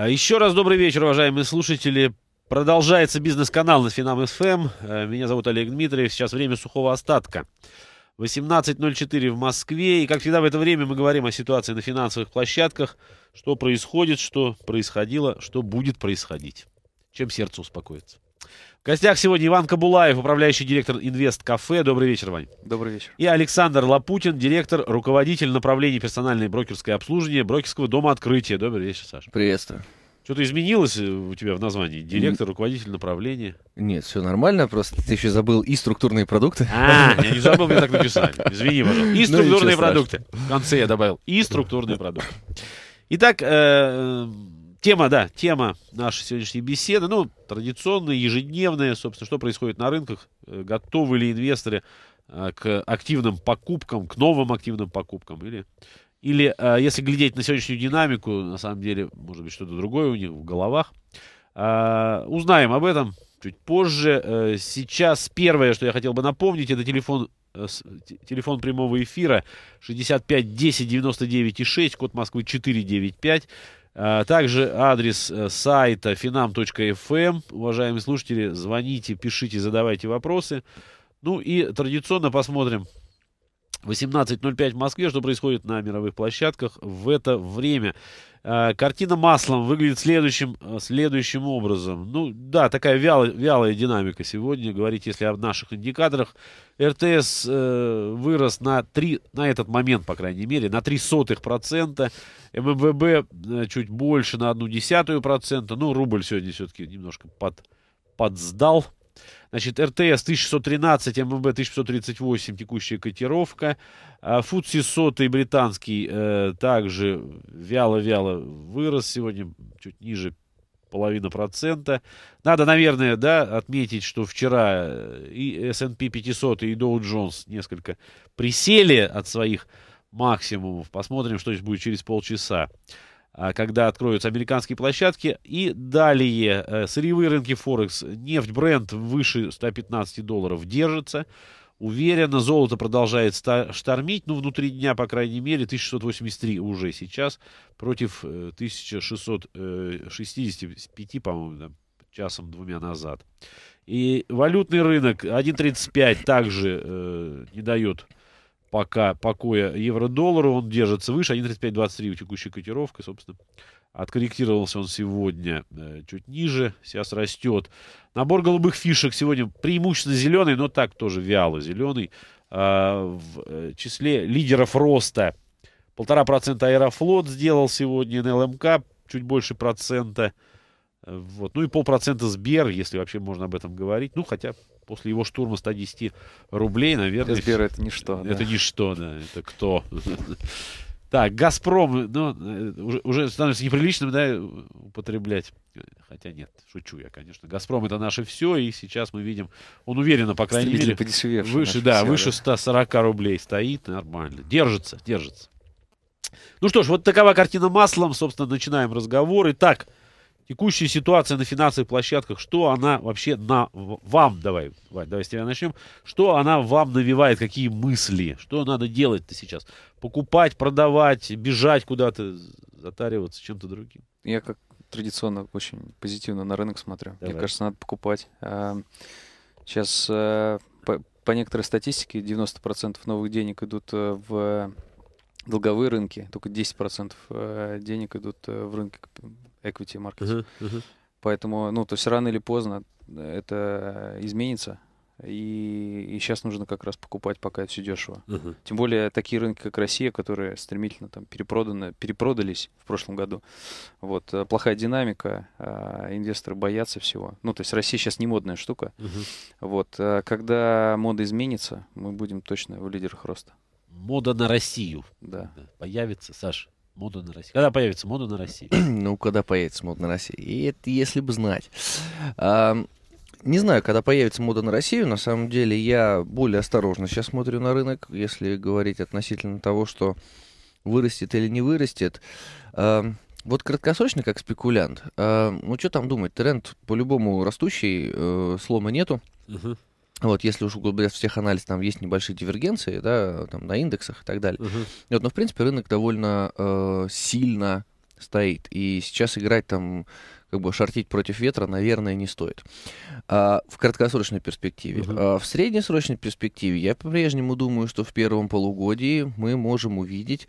А еще раз добрый вечер, уважаемые слушатели. Продолжается бизнес-канал на Финам ФМ. Эм. Э, меня зовут Олег Дмитриев. Сейчас время сухого остатка. 18.04 в Москве. И, как всегда, в это время мы говорим о ситуации на финансовых площадках. Что происходит, что происходило, что будет происходить. Чем сердце успокоится. В гостях сегодня Иван Кабулаев, управляющий директор Инвест Кафе. Добрый вечер, Вань. Добрый вечер. И Александр Лапутин, директор, руководитель направления персональной брокерской обслуживания брокерского дома открытия. Добрый вечер, Саша. Приветствую. Что-то изменилось э, у тебя в названии? Директор, руководитель направления? Нет, все нормально, просто ты еще забыл и структурные продукты. А, я не забыл, мне так написали. Извини, пожалуйста. Ну, и структурные продукты. В конце я добавил. И структурные продукты. Итак, э, Тема, да, тема нашей сегодняшней беседы, ну, традиционная, ежедневная, собственно, что происходит на рынках, э, готовы ли инвесторы э, к активным покупкам, к новым активным покупкам, или, или э, если глядеть на сегодняшнюю динамику, на самом деле, может быть, что-то другое у них в головах. Узнаем об этом чуть позже. Сейчас первое, что я хотел бы напомнить, это телефон телефон прямого эфира 65 10 99 и 6, код Москвы 495. А, также адрес э, сайта finam.fm. Уважаемые слушатели, звоните, пишите, задавайте вопросы. Ну и традиционно посмотрим 18.05 в Москве, что происходит на мировых площадках в это время. Э, картина маслом выглядит следующим, э, следующим образом. Ну, да, такая вялая, вялая динамика сегодня. Говорить, если о наших индикаторах, РТС э, вырос на 3, на этот момент, по крайней мере, на 3 сотых процента. ММВБ э, чуть больше на одну десятую процента. Ну, рубль сегодня все-таки немножко под, подсдал. Значит, РТС 1613, ММБ 1538, текущая котировка. А, Фудси сотый британский э, также вяло-вяло вырос сегодня, чуть ниже половина процента. Надо, наверное, да, отметить, что вчера э, и S&P 500, и Dow Jones несколько присели от своих максимумов. Посмотрим, что здесь будет через полчаса. А, когда откроются американские площадки. И далее э, сырьевые рынки Форекс. Нефть бренд выше 115 долларов держится. Уверенно, золото продолжает штормить, ну, внутри дня, по крайней мере, 1683 уже сейчас против 1665, э, э, по-моему, да, часом-двумя назад. И валютный рынок 1.35 также э, не дает пока покоя евро-доллару. Он держится выше 1.3523 текущей котировкой, собственно. Откорректировался он сегодня э, чуть ниже, сейчас растет. Набор голубых фишек сегодня преимущественно зеленый, но так тоже вяло зеленый. А, в э, числе лидеров роста полтора процента Аэрофлот сделал сегодня, НЛМК чуть больше процента. Вот. Ну и полпроцента Сбер, если вообще можно об этом говорить. Ну, хотя после его штурма 110 рублей, наверное... Сбер — это ничто. Это да. ничто, да. Это кто? Так, «Газпром», ну, э, уже, уже становится неприличным, да, употреблять. Хотя нет, шучу я, конечно. «Газпром» — это наше все, и сейчас мы видим, он уверенно, по крайней мере, выше, да, все, выше да. 140 рублей стоит, нормально. Держится, держится. Ну что ж, вот такова картина маслом, собственно, начинаем разговор. Итак, так текущая ситуация на финансовых площадках, что она вообще на вам, давай, Вань, давай с тебя начнем, что она вам навевает, какие мысли, что надо делать-то сейчас? Покупать, продавать, бежать куда-то, затариваться чем-то другим? Я как традиционно очень позитивно на рынок смотрю. Давай. Мне кажется, надо покупать. Сейчас а, э, по, по некоторой статистике 90% новых денег идут э, в долговые рынки, только 10% э, денег идут в рынки equity marketing. Uh-huh, uh-huh. Поэтому, ну, то есть рано или поздно э, это изменится. И, и сейчас нужно как раз покупать, пока это все дешево. Uh-huh. Тем более такие рынки, как Россия, которые стремительно там перепроданы, перепродались в прошлом году. Вот э, плохая динамика, а, инвесторы боятся всего. Ну, то есть Россия сейчас не модная штука. Uh-huh. Вот, а когда мода изменится, мы будем точно в лидерах роста. Мода на Россию. Да. Появится, Саша. Мода на Россию. Когда появится мода на Россию? ну, когда появится мода на Россию. И это если бы знать. А, не знаю, когда появится мода на Россию, на самом деле я более осторожно сейчас смотрю на рынок, если говорить относительно того, что вырастет или не вырастет. А, вот краткосрочно, как спекулянт, а, ну что там думать, тренд по-любому растущий, э, слома нету. Угу. Вот, если уж углублять всех анализ, там есть небольшие дивергенции, да, там на индексах и так далее. Uh-huh. Вот, но в принципе рынок довольно э, сильно стоит. И сейчас играть там, как бы шортить против ветра, наверное, не стоит. А, в краткосрочной перспективе. Uh-huh. А в среднесрочной перспективе я по-прежнему думаю, что в первом полугодии мы можем увидеть,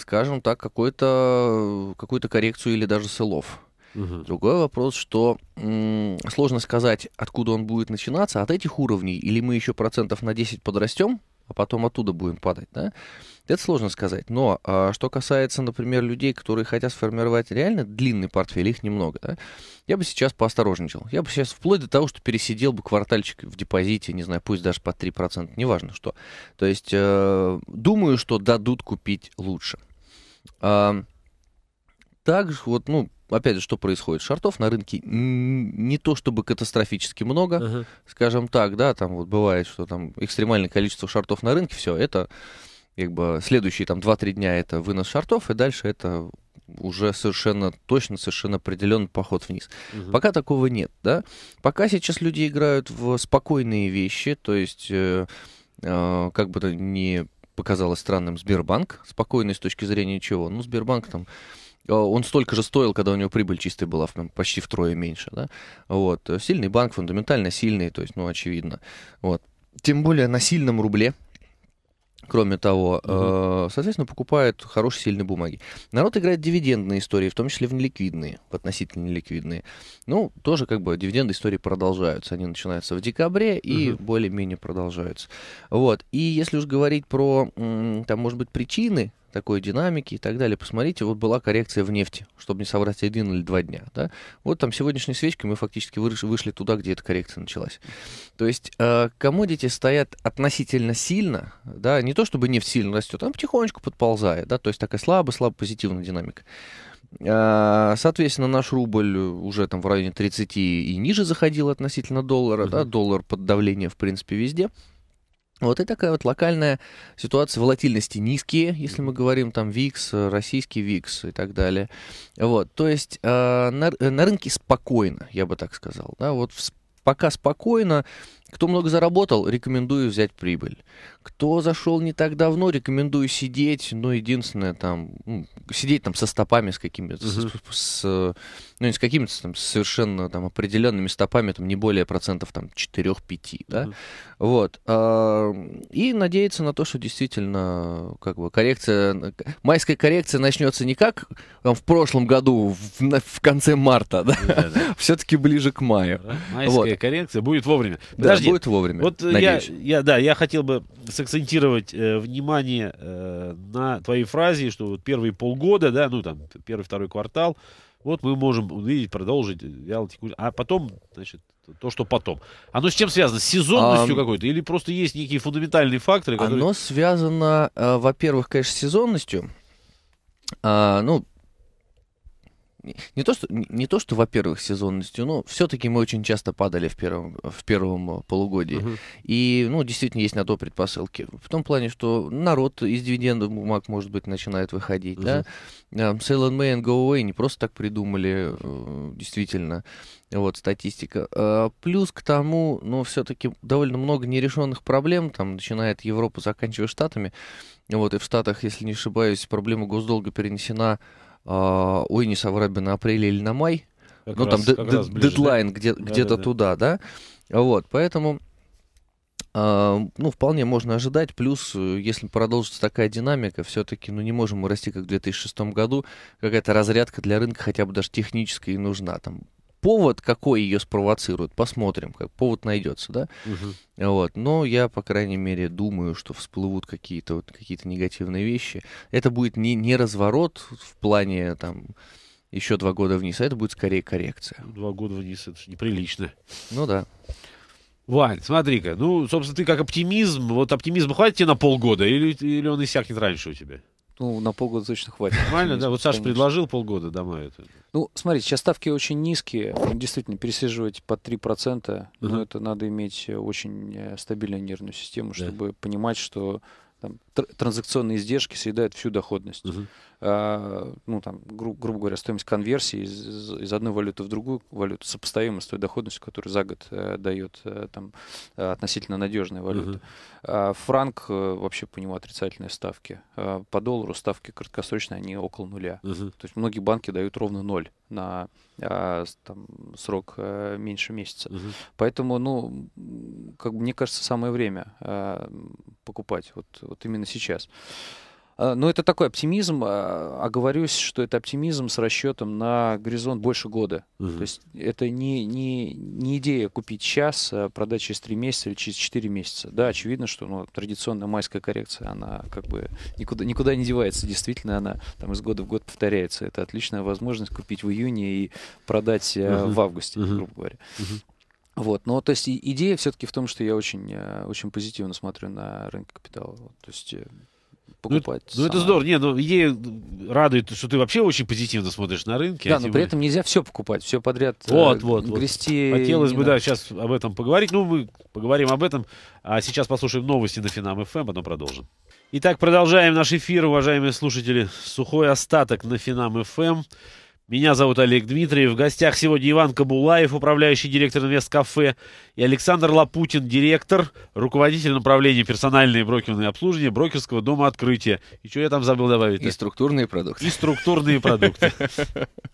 скажем так, какую-то, какую-то коррекцию или даже сылов. Угу. Другой вопрос, что м- сложно сказать, откуда он будет начинаться, от этих уровней, или мы еще процентов на 10 подрастем, а потом оттуда будем падать, да? Это сложно сказать. Но а, что касается, например, людей, которые хотят сформировать реально длинный портфель, их немного, да? Я бы сейчас поосторожничал. Я бы сейчас вплоть до того, что пересидел бы квартальчик в депозите, не знаю, пусть даже по 3%, неважно что. То есть э, думаю, что дадут купить лучше. Э, также, вот, ну, опять же, что происходит? Шартов на рынке не то чтобы катастрофически много, uh-huh. скажем так, да, там вот бывает, что там экстремальное количество шартов на рынке, все, это как бы следующие там 2-3 дня это вынос шартов, и дальше это уже совершенно точно, совершенно определенный поход вниз. Угу. Пока такого нет, да. Пока сейчас люди играют в спокойные вещи, то есть, э, э, как бы это ни показалось странным, Сбербанк спокойный с точки зрения чего? Ну, Сбербанк там Э, он столько же стоил, когда у него прибыль чистая была почти втрое меньше, да, вот, э, сильный банк, фундаментально сильный, то есть, ну, очевидно, вот, тем более на сильном рубле, кроме того, угу. э, соответственно, покупают хорошие сильные бумаги. Народ играет в дивидендные истории, в том числе в неликвидные, в относительно неликвидные. Ну, тоже как бы дивиденды истории продолжаются. Они начинаются в декабре и угу. более-менее продолжаются. Вот. И если уж говорить про, там, может быть, причины такой динамики и так далее. Посмотрите, вот была коррекция в нефти, чтобы не соврать один или два дня. Да? Вот там сегодняшней свечкой мы фактически вышли туда, где эта коррекция началась. То есть э, комодити стоят относительно сильно, да, не то чтобы нефть сильно растет, она потихонечку подползает, да, то есть такая слабо-слабо позитивная динамика. Э, соответственно, наш рубль уже там в районе 30 и ниже заходил относительно доллара. mm Да, доллар под давлением, в принципе, везде. Вот и такая вот локальная ситуация, волатильности низкие, если мы говорим там ВИКС, российский ВИКС и так далее. Вот, то есть э, на, на рынке спокойно, я бы так сказал, да, вот в, пока спокойно, кто много заработал, рекомендую взять прибыль. Кто зашел не так давно, рекомендую сидеть, но единственное там, ну, сидеть там со стопами с какими-то, uh-huh. с, с, ну не с какими-то там совершенно там определенными стопами, там не более процентов там 4-5, да, uh-huh. вот. А, и надеяться на то, что действительно как бы коррекция, майская коррекция начнется не как там, э, в прошлом году, в, в конце марта, да, все-таки ближе к маю. Майская коррекция будет вовремя. Подожди, Подожди. будет вовремя. Вот я, я, да, я хотел бы сакцентировать э, внимание э, на твоей фразе, что вот первые полгода, да, ну там первый-второй квартал, вот мы можем увидеть, продолжить э, вяло текущий. А потом, значит, то, что потом. Оно с чем связано? С сезонностью а, какой-то? Или просто есть некие фундаментальные факторы? Которые... Оно связано, э, во-первых, конечно, с сезонностью. А, ну, не то, что, не, то, что, во-первых, сезонностью, но все-таки мы очень часто падали в первом, в первом э, полугодии. Угу. И, ну, действительно, есть на то предпосылки. В том плане, что народ из дивидендов бумаг, может быть, начинает выходить, угу. да. Э, Sail and May and Go Away не просто так придумали, э, действительно, вот статистика. Плюс к тому, ну, все-таки довольно много нерешенных проблем, там, начиная от Европы, заканчивая Штатами. Вот, и в Штатах, если не ошибаюсь, проблема госдолга перенесена а, «Ой, не соврать бы на апреле или на май», как ну раз, там дедлайн где, то туда, да. вот, поэтому, а, ну, вполне можно ожидать, плюс, э, если продолжится такая динамика, все-таки, ну, не можем мы расти, как в 2006 году, какая-то разрядка для рынка хотя бы даже техническая и нужна, там, повод, какой ее спровоцирует, посмотрим, как повод найдется, да. Угу. Вот, но я, по крайней мере, думаю, что всплывут какие-то вот, какие-то негативные вещи. Это будет не, не разворот в плане там еще два года вниз, а это будет скорее коррекция. Два года вниз, это же неприлично. Ну да. Вань, смотри-ка, ну, собственно, ты как оптимизм, вот оптимизм хватит тебе на полгода, или, или он иссякнет раньше у тебя? Ну, на полгода точно хватит. Нормально, да. Вот Саша предложил полгода домой это. Ну, смотрите, сейчас ставки очень низкие. Действительно, пересиживать по 3%, но это надо иметь очень э, стабильную нервную систему, чтобы понимать, что там, транзакционные издержки съедают всю доходность. Угу. А, ну, там, гру, грубо говоря, стоимость конверсии из, из одной валюты в другую валюту сопоставима с той доходностью, которую за год э, дает э, там, э, относительно надежная валюта. Угу. А, франк, э, вообще по нему отрицательные ставки. А, по доллару ставки краткосрочные, они около нуля. Угу. То есть многие банки дают ровно ноль на а, там, срок а, меньше месяца. Угу. Поэтому, ну, как, бы мне кажется, самое время а, покупать вот, вот именно именно сейчас. Э, но это такой оптимизм, э, оговорюсь, что это оптимизм с расчетом на горизонт больше года. Угу. То есть это не, не, не идея купить сейчас, а продать через 3 месяца или через 4 месяца. Да, очевидно, что ну, традиционная майская коррекция, она как бы никуда, никуда не девается. Действительно, она там из года в год повторяется. Это отличная возможность купить в июне и продать угу. в августе, угу. грубо говоря. Угу. Вот, но то есть идея все-таки в том, что я очень, э, очень позитивно смотрю на рынок капитала. То есть э, ну, покупать. Ну, ну это здорово. не, ну, идея э, радует, что ты вообще очень позитивно смотришь на рынке. Да, а но при этом нельзя все покупать, все подряд вот, э, вот, грести. Вот. Хотелось бы, надо. да, сейчас об этом поговорить. Ну, мы поговорим об этом. А сейчас послушаем новости на Финам ФМ, эм, потом продолжим. Итак, продолжаем наш эфир, уважаемые слушатели. Сухой остаток на Финам ФМ. Меня зовут Олег Дмитриев. В гостях сегодня Иван Кабулаев, управляющий директор кафе, и Александр Лапутин, директор, руководитель направления персональные брокерные обслуживания брокерского дома открытия. И что я там забыл добавить? И структурные продукты. И структурные продукты.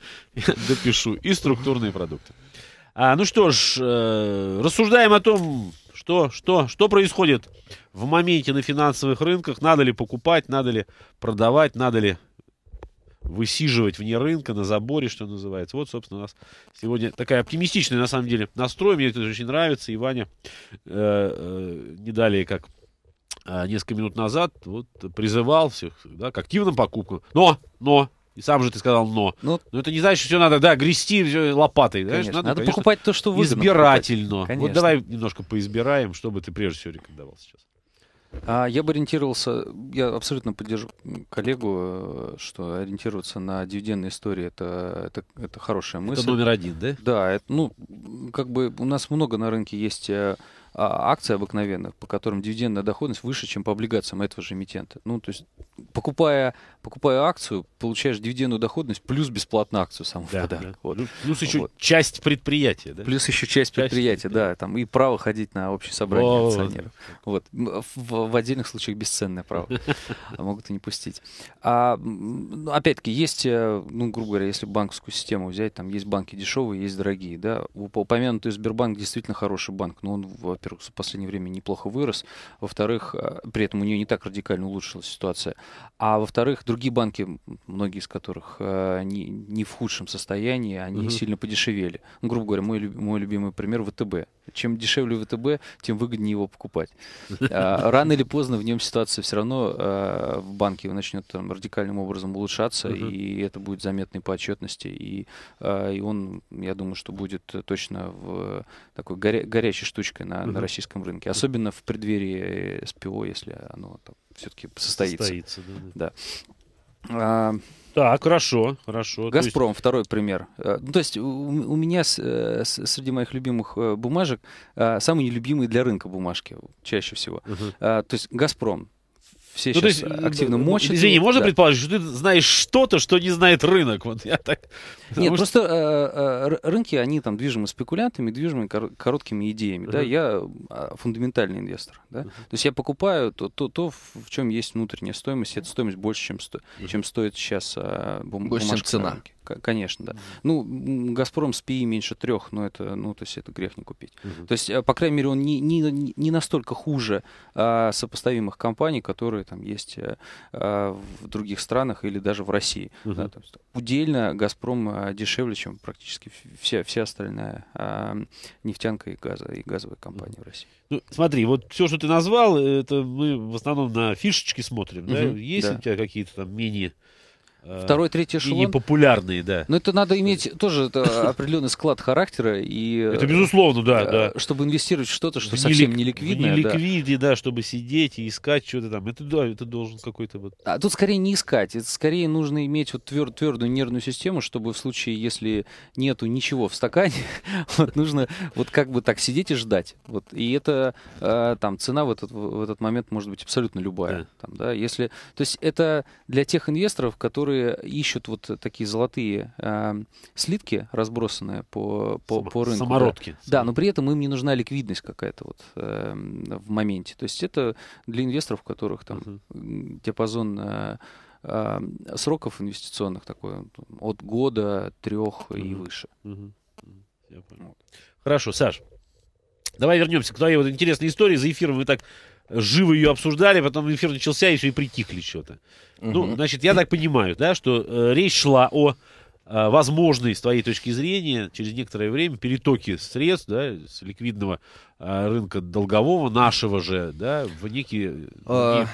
Допишу. И структурные продукты. А, ну что ж, э, рассуждаем о том, что, что, что происходит в моменте на финансовых рынках. Надо ли покупать, надо ли продавать, надо ли высиживать вне рынка, на заборе, что называется. Вот, собственно, у нас сегодня такая оптимистичная, на самом деле, настрой. Мне это очень нравится. И Ваня э, э, не далее, как э, несколько минут назад, вот, призывал всех да, к активным покупкам. Но, но, и сам же ты сказал «но». Ну, Но это не значит, что все надо, да, грести все лопатой. Конечно, надо, надо конечно, покупать то, что выгодно. Избирательно. Вот давай немножко поизбираем, что бы ты прежде всего рекомендовал сейчас. А я бы ориентировался, я абсолютно поддержу коллегу, э, что ориентироваться на дивидендные истории это, это, это хорошая мысль. Это номер один, да? Да, это, ну, как бы у нас много на рынке есть э, а, акций обыкновенных, по которым дивидендная доходность выше, чем по облигациям этого же эмитента. Ну, то есть, покупая, покупая акцию, получаешь дивидендную доходность плюс бесплатно акцию саму да, в подарок. Да. Вот. Ну, плюс еще вот. часть предприятия, да? Плюс еще часть, часть предприятия, да. Там и право ходить на общее собрание О, акционеров. Вот. В, в отдельных случаях бесценное право. А могут и не пустить. А, ну, опять-таки, есть, э, ну, грубо говоря, если банковскую систему взять, там есть банки дешевые, есть дорогие, да. Упомянутый Сбербанк действительно хороший банк, но он во-первых, за последнее время неплохо вырос, во-вторых, э, при этом у нее не так радикально улучшилась ситуация, а во-вторых, другие банки, многие из которых э, не, не в худшем состоянии, они угу. сильно подешевели. Ну, грубо говоря, мой, мой любимый пример ВТБ. Чем дешевле ВТБ, тем выгоднее его покупать. А, рано или поздно в нем ситуация все равно э, в банке начнет там, радикальным образом улучшаться, угу. и это будет заметно и по отчетности, и, и он, я думаю, что будет точно в такой горя горячей штучкой на, на российском рынке, особенно в преддверии э, СПО, если оно все-таки состоится. Состоится, да. да. да. А, так, хорошо, хорошо. Газпром, есть... второй пример. Э, ну, то есть у, у меня с, э, с, среди моих любимых бумажек самые нелюбимые для рынка бумажки чаще всего. Угу. А, то есть Газпром все ну, сейчас есть, активно мочат. Извини, и, можно да. предположить, что ты знаешь что-то, что не знает рынок? Вот я так, Нет, что... просто э, э, рынки, они там движимы спекулянтами, движимы короткими идеями. Uh-huh. Да? Я а, фундаментальный инвестор. Да? Uh-huh. То есть я покупаю то, то, то, в чем есть внутренняя стоимость. Эта стоимость больше, чем, сто... uh-huh. чем стоит сейчас э, бум- больше, бумажка. Больше, чем цена. Рынке. Конечно, да. Mm-hmm. Ну, Газпром с ПИ меньше трех, но это, ну, то есть это грех не купить. Mm-hmm. То есть, э, по крайней мере, он не, не, не настолько хуже а, сопоставимых компаний, которые там есть э, а, в других странах или даже в России. Mm-hmm. Да, то есть, удельно Газпром э, дешевле, чем практически все все остальные а, нефтянка и, газа, и газовые компании mm-hmm. в России. Ну, смотри, вот все, что ты назвал, это мы в основном на фишечки смотрим. Mm-hmm. Да? Есть да. у тебя какие-то там мини... Менее Э, Второй, третий эшелон. И непопулярные, да. Но это надо иметь тоже это э, определенный склад характера. И, э, это безусловно, да, да. Чтобы инвестировать в что-то, что в совсем не ликвидное. Не ликвидное, да. да, чтобы сидеть и искать что-то там. Это да, это должен какой-то вот... А тут скорее не искать. Это скорее нужно иметь вот твер твердую нервную систему, чтобы в случае, если нету ничего в стакане, вот нужно вот как бы так сидеть и ждать. Вот. И это там цена в этот, в этот момент может быть абсолютно любая. Да. Там, да? Если, то есть это для тех инвесторов, которые которые ищут вот такие золотые э, слитки, разбросанные по, по, Сам, по рынку. Самородки. Да. да, но при этом им не нужна ликвидность какая-то вот э, в моменте. То есть это для инвесторов, у которых там uh -huh. диапазон... Э, э сроков инвестиционных такой от года трех uh -huh. и выше. Uh -huh. Вот. Хорошо, Саш, Давай вернемся к твоей вот интересной истории. За эфиром вы так живо ее обсуждали, потом эфир начался, и все, и притихли что-то. Угу. Ну, значит, я так понимаю, да, что э, речь шла о э, возможной, с твоей точки зрения, через некоторое время перетоке средств, да, с ликвидного э, рынка долгового, нашего же, да, в некий. А, и...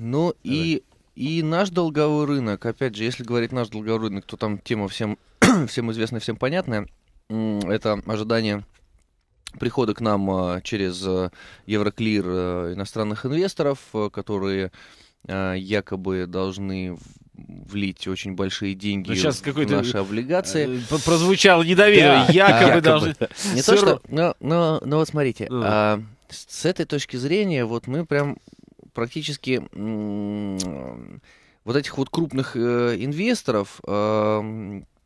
Ну, и... И наш долговой рынок, опять же, если говорить наш долговой рынок, то там тема всем, всем известная, всем понятная. Это ожидание прихода к нам э, через э, Евроклир э, иностранных инвесторов, которые якобы должны влить очень большие деньги ну, сейчас в наши облигации. Прозвучало недоверие. Да, якобы, якобы должны... Не то, что... Но, но, но вот смотрите, да. а, с этой точки зрения вот мы прям практически вот этих вот крупных э, инвесторов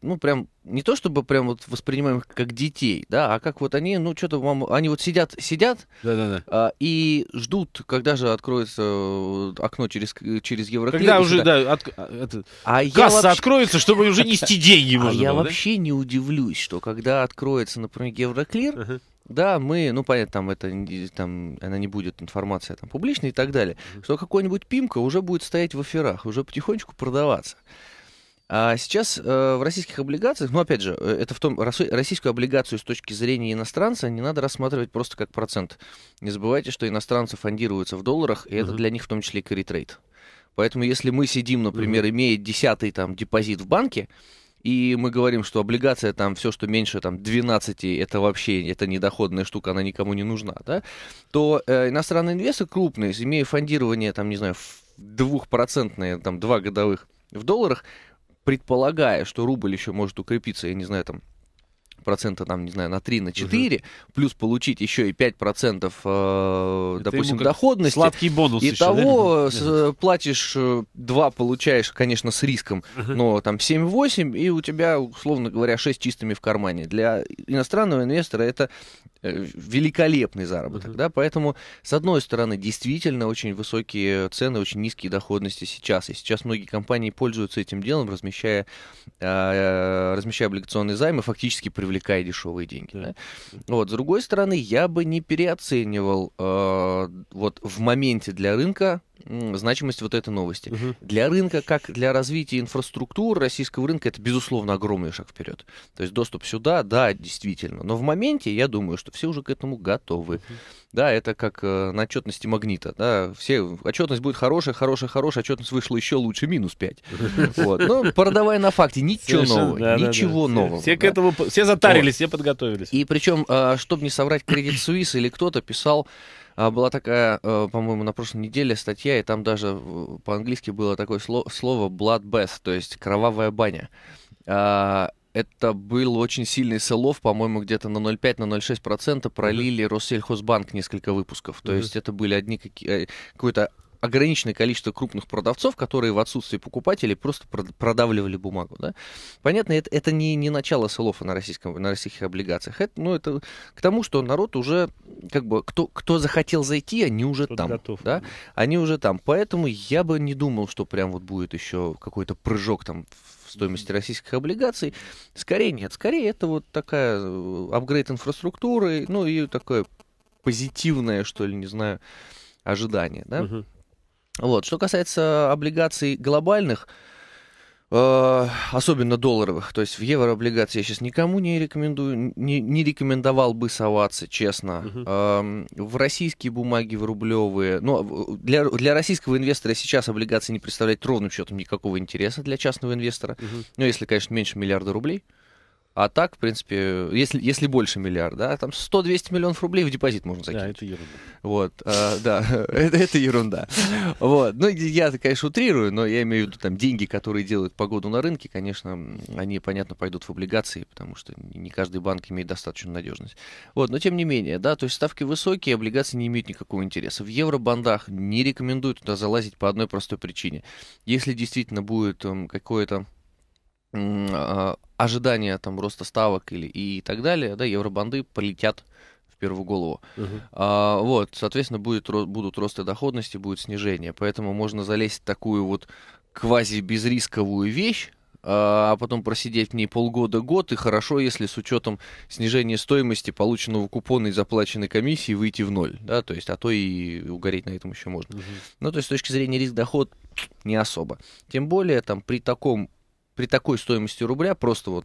ну, прям, не то чтобы прям вот воспринимаем их как детей, да, а как вот они, ну, что-то вам, они вот сидят, сидят да, да, да. А, и ждут, когда же откроется э, окно через, через Евроклей. Когда уже, сюда. да, от, э, это, а касса вообще... откроется, чтобы уже нести деньги а можно А было, я да? вообще не удивлюсь, что когда откроется, например, Евроклир, uh-huh. Да, мы, ну понятно, там это там она не будет информация там публичная и так далее, что какой-нибудь пимка уже будет стоять в эфирах, уже потихонечку продаваться. А сейчас э, в российских облигациях, ну опять же, э, это в том, российскую облигацию с точки зрения иностранца не надо рассматривать просто как процент. Не забывайте, что иностранцы фондируются в долларах, и uh-huh. это для них в том числе и трейд. Поэтому если мы сидим, например, uh-huh. имея десятый там депозит в банке, и мы говорим, что облигация там все, что меньше там 12, это вообще это недоходная штука, она никому не нужна, да, то э, иностранные инвесторы крупные, имея фондирование там, не знаю, двухпроцентное, там, два годовых в долларах, предполагая, что рубль еще может укрепиться, я не знаю, там, процента, там, не знаю, на 3, на 4, угу. плюс получить еще и 5 процентов, э, допустим, доходности. Сладкий бонус и того да? Э, платишь 2, э, получаешь, конечно, с риском, угу. но там 7-8, и у тебя, условно говоря, 6 чистыми в кармане. Для иностранного инвестора это э, великолепный заработок, угу. да, поэтому, с одной стороны, действительно очень высокие цены, очень низкие доходности сейчас, и сейчас многие компании пользуются этим делом, размещая, э, размещая облигационные займы, фактически привлекая привлекая дешевые деньги. Да. Да? Вот, с другой стороны, я бы не переоценивал э, вот в моменте для рынка значимость вот этой новости. Угу. Для рынка, как для развития инфраструктуры российского рынка, это, безусловно, огромный шаг вперед. То есть доступ сюда, да, действительно. Но в моменте, я думаю, что все уже к этому готовы. Угу. Да, это как э, на отчетности магнита. Да, все, отчетность будет хорошая, хорошая, хорошая, отчетность вышла еще лучше, минус 5. Вот. Ну, продавая на факте, ничего нового, ничего нового. Все, к этому, все затарились, все подготовились. И причем, а, чтобы не соврать, Кредит Суис или кто-то писал а, была такая, э, по-моему, на прошлой неделе статья, и там даже э, по-английски было такое слово bloodbath, то есть кровавая баня. А, это был очень сильный солов, по-моему, где-то на 0,5-0,6% пролили Россельхозбанк несколько выпусков. То есть это были одни какие, э, какой-то ограниченное количество крупных продавцов, которые в отсутствие покупателей просто продавливали бумагу. Да? Понятно, это, это не, не начало селофа на, российском, на российских облигациях. Это, ну, это к тому, что народ уже, как бы, кто, кто захотел зайти, они уже Тут там. Готов. Да? Они уже там. Поэтому я бы не думал, что прям вот будет еще какой-то прыжок там в стоимости российских облигаций. Скорее нет. Скорее это вот такая э, апгрейд инфраструктуры, ну и такое позитивное, что ли, не знаю, ожидание. Да? Угу. Вот. Что касается облигаций глобальных, э, особенно долларовых, то есть в еврооблигации я сейчас никому не рекомендую, не, не рекомендовал бы соваться, честно. Угу. Э, в российские бумаги, в рублевые, но э, для, для российского инвестора сейчас облигации не представляют ровным счетом никакого интереса для частного инвестора, угу. ну если, конечно, меньше миллиарда рублей. А так, в принципе, если, если больше миллиарда, а там 100-200 миллионов рублей в депозит можно закинуть. Да, это ерунда. Вот, а, да, это, это ерунда. Вот, ну, я, конечно, утрирую, но я имею в виду там деньги, которые делают погоду на рынке, конечно, они, понятно, пойдут в облигации, потому что не каждый банк имеет достаточную надежность. Вот, но тем не менее, да, то есть ставки высокие, облигации не имеют никакого интереса. В евробандах не рекомендуют туда залазить по одной простой причине. Если действительно будет эм, какое-то а, ожидания там роста ставок или и так далее, да, евробанды полетят в первую голову. Угу. А, вот, соответственно, будет, будут росты доходности, будет снижение. Поэтому можно залезть в такую вот квази-безрисковую вещь, а, а потом просидеть в ней полгода-год, и хорошо, если с учетом снижения стоимости полученного купона и заплаченной комиссии выйти в ноль, да, то есть, а то и угореть на этом еще можно. Угу. Ну, то есть, с точки зрения риск-доход не особо. Тем более, там, при таком при такой стоимости рубля, просто вот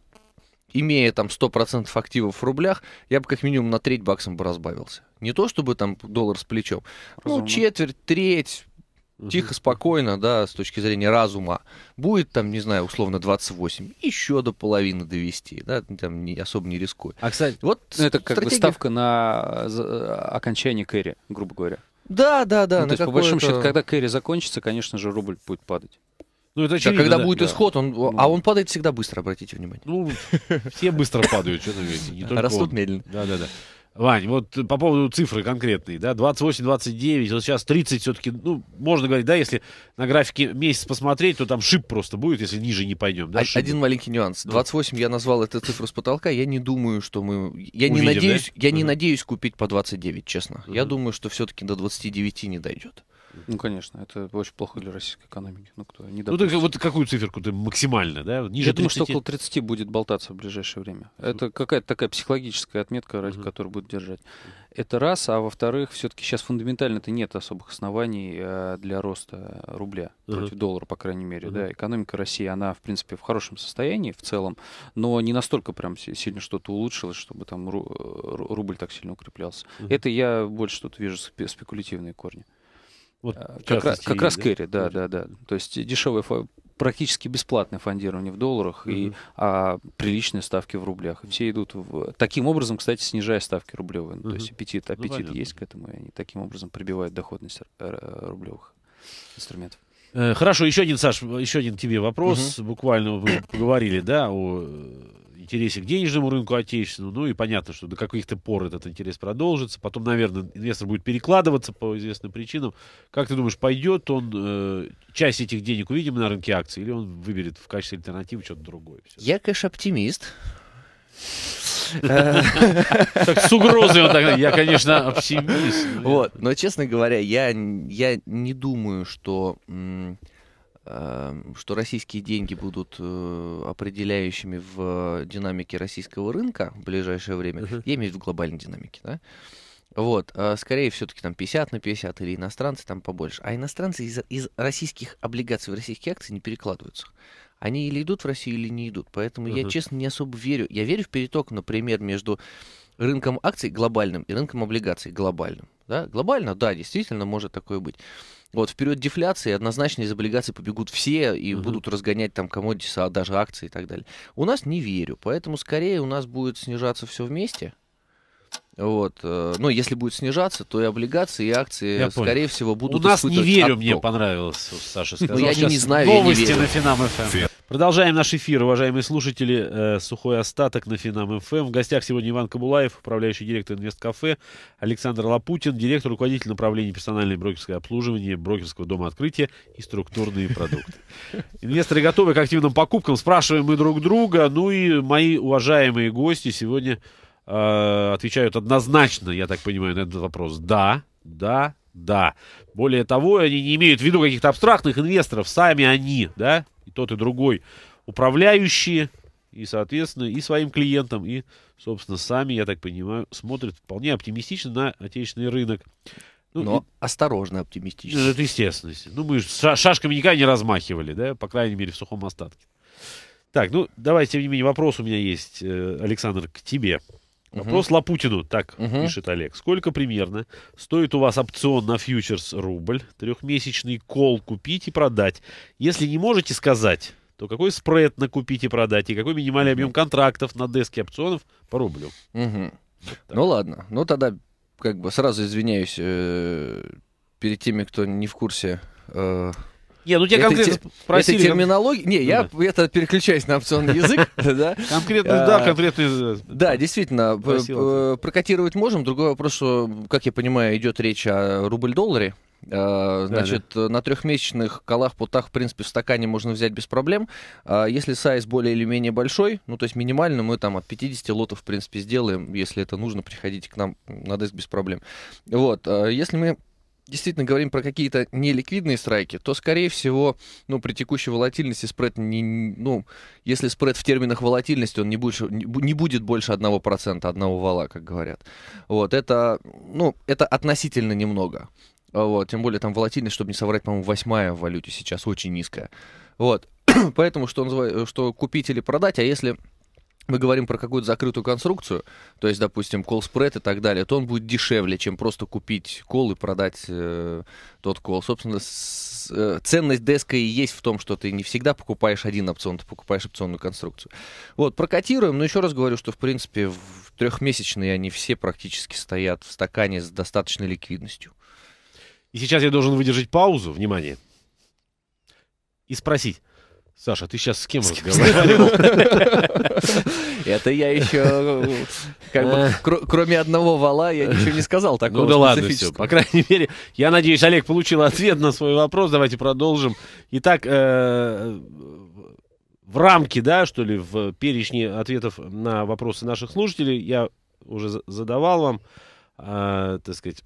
имея там 100% активов в рублях, я бы как минимум на треть баксом бы разбавился. Не то чтобы там доллар с плечом, ну, Разумно. ну четверть, треть, тихо, спокойно, да, с точки зрения разума. Будет там, не знаю, условно 28, еще до половины довести, да, там не, особо не рискуй. А, кстати, вот ну, это как бы ставка на окончание кэри, грубо говоря. Да, да, да. Ну, то есть, по большому счету, когда кэри закончится, конечно же, рубль будет падать. Ну, это очевидно, да, когда да, будет да. исход, он, ну, а он падает всегда быстро, обратите внимание. Ну, все быстро падают, что-то не Растут медленно. Да-да-да. Вань, вот по поводу цифры конкретной, да, 28, 29, вот сейчас 30 все-таки, ну, можно говорить, да, если на графике месяц посмотреть, то там шип просто будет, если ниже не пойдем, да? А, шип. Один маленький нюанс. 28 я назвал эту цифру с потолка, я не думаю, что мы... Я Увидим, не надеюсь, да? я не uh-huh. надеюсь купить по 29, честно. Uh-huh. Я думаю, что все-таки до 29 не дойдет. Ну, конечно, это очень плохо для российской экономики. Ну, кто не ну так вот какую циферку ты максимально, да? Ниже Я 30... думаю, что около 30 будет болтаться в ближайшее время. Это какая-то такая психологическая отметка, ради угу. которой будет держать. Это раз, а во-вторых, все-таки сейчас фундаментально-то нет особых оснований э, для роста рубля угу. против доллара, по крайней мере. Угу. Да, экономика России, она, в принципе, в хорошем состоянии в целом, но не настолько прям сильно что-то улучшилось, чтобы там э, рубль так сильно укреплялся. Угу. Это я больше тут вижу спекулятивные корни. Вот, а, как, раз, как раз кэри, да, да, да, То есть дешевое, практически бесплатное фондирование в долларах mm и а, приличные ставки в рублях. Все идут в... таким образом, кстати, снижая ставки рублевые. mm То есть аппетит, аппетит ну, есть к этому, и они таким образом прибивают доходность э, э, рублевых инструментов. Э, хорошо, еще один, Саш, еще один тебе вопрос. Угу. Буквально мы поговорили, да, о интересе к денежному рынку отечественному. Ну и понятно, что до каких-то пор этот интерес продолжится. Потом, наверное, инвестор будет перекладываться по известным причинам. Как ты думаешь, пойдет он э, часть этих денег увидим на рынке акций или он выберет в качестве альтернативы что-то другое? Все? Я, конечно, оптимист. Так с угрозой он так, я, конечно, оптимист. Вот, но, честно говоря, я, я не думаю, что Э, что российские деньги будут э, определяющими в динамике российского рынка в ближайшее время, uh-huh. я имею в виду глобальной динамики, да? Вот, а скорее все-таки там 50 на 50 или иностранцы там побольше. А иностранцы из, из российских облигаций в российские акции не перекладываются. Они или идут в Россию, или не идут. Поэтому uh-huh. я, честно, не особо верю. Я верю в переток, например, между рынком акций глобальным и рынком облигаций глобальным. Да? Глобально, да, действительно может такое быть. Вот, в период дефляции однозначно из облигаций побегут все и угу. будут разгонять там комодис, а даже акции и так далее. У нас не верю, поэтому скорее у нас будет снижаться все вместе. Вот. Э, ну, если будет снижаться, то и облигации, и акции, я скорее понял. всего, будут У нас не верю, отток. мне понравилось, Саша ну, сказал. я не знаю, Новости я не верю. на Финам ФМ. Продолжаем наш эфир, уважаемые слушатели. Э, Сухой остаток на Финам ФМ. В гостях сегодня Иван Кабулаев, управляющий директор Инвесткафе, Александр Лапутин, директор, руководитель направления персональное брокерское обслуживание, брокерского дома открытия и структурные продукты. Инвесторы готовы к активным покупкам, спрашиваем мы друг друга. Ну и мои уважаемые гости сегодня э, отвечают однозначно, я так понимаю, на этот вопрос. Да, да, да. Более того, они не имеют в виду каких-то абстрактных инвесторов, сами они, да, и тот, и другой управляющие, и, соответственно, и своим клиентам, и, собственно, сами, я так понимаю, смотрят вполне оптимистично на отечественный рынок. Ну, Но и... осторожно оптимистично. Ну, это естественно. Ну, мы шашками никогда не размахивали, да, по крайней мере, в сухом остатке. Так, ну, давай, тем не менее, вопрос у меня есть, э, Александр, к тебе. Вопрос угу. Лапутину, так угу. пишет Олег. Сколько примерно стоит у вас опцион на фьючерс рубль, трехмесячный кол купить и продать? Если не можете сказать, то какой спред на купить и продать, и какой минимальный объем контрактов на деске опционов по рублю? Угу. Вот ну ладно, ну тогда как бы сразу извиняюсь э, перед теми, кто не в курсе э, не, ну тебя конкретно те, просили. Это терминология. Не, я ну да. это переключаюсь на опционный язык. Конкретно, да, конкретно. А, э, да, действительно, прокатировать можем. Другой вопрос, что, как я понимаю, идет речь о рубль-долларе. А, значит, на трехмесячных колах, путах, в принципе, в стакане можно взять без проблем. А, если сайз более или менее большой, ну, то есть минимально мы там от 50 лотов, в принципе, сделаем. Если это нужно, приходите к нам на деск без проблем. Вот, если мы действительно говорим про какие-то неликвидные страйки, то, скорее всего, ну, при текущей волатильности спред не... Ну, если спред в терминах волатильности, он не больше не будет больше 1%, одного вала, как говорят. Вот, это, ну, это относительно немного. Вот, тем более там волатильность, чтобы не соврать, по-моему, восьмая в валюте сейчас очень низкая. Вот, поэтому что, называю, что купить или продать, а если мы говорим про какую-то закрытую конструкцию, то есть, допустим, кол спред и так далее, то он будет дешевле, чем просто купить кол и продать э, тот кол. Собственно, с, э, ценность деска и есть в том, что ты не всегда покупаешь один опцион, ты покупаешь опционную конструкцию. Вот, прокатируем, но еще раз говорю, что, в принципе, в трехмесячные они все практически стоят в стакане с достаточной ликвидностью. И сейчас я должен выдержать паузу, внимание, и спросить, Саша, ты сейчас с кем разговаривал? Это я еще, как бы, кроме одного вала, я ничего не сказал такого Ну да ладно, все, по крайней мере, я надеюсь, Олег получил ответ на свой вопрос, давайте продолжим. Итак, э, в рамке, да, что ли, в перечне ответов на вопросы наших слушателей я уже задавал вам, э, так сказать,